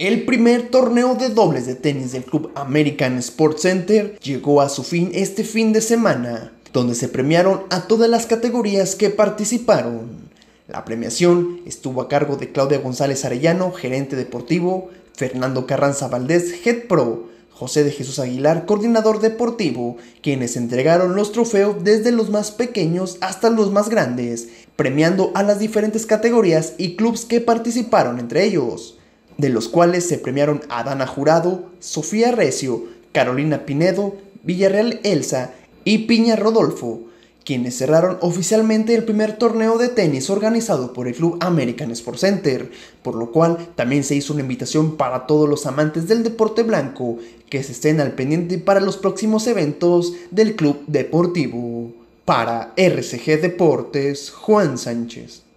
El primer torneo de dobles de tenis del Club American Sports Center llegó a su fin este fin de semana, donde se premiaron a todas las categorías que participaron. La premiación estuvo a cargo de Claudia González Arellano, gerente deportivo, Fernando Carranza Valdés, head pro, José de Jesús Aguilar, coordinador deportivo, quienes entregaron los trofeos desde los más pequeños hasta los más grandes, premiando a las diferentes categorías y clubes que participaron entre ellos de los cuales se premiaron Adana Jurado, Sofía Recio, Carolina Pinedo, Villarreal Elsa y Piña Rodolfo, quienes cerraron oficialmente el primer torneo de tenis organizado por el club American Sports Center, por lo cual también se hizo una invitación para todos los amantes del deporte blanco que se estén al pendiente para los próximos eventos del club deportivo. Para RCG Deportes, Juan Sánchez.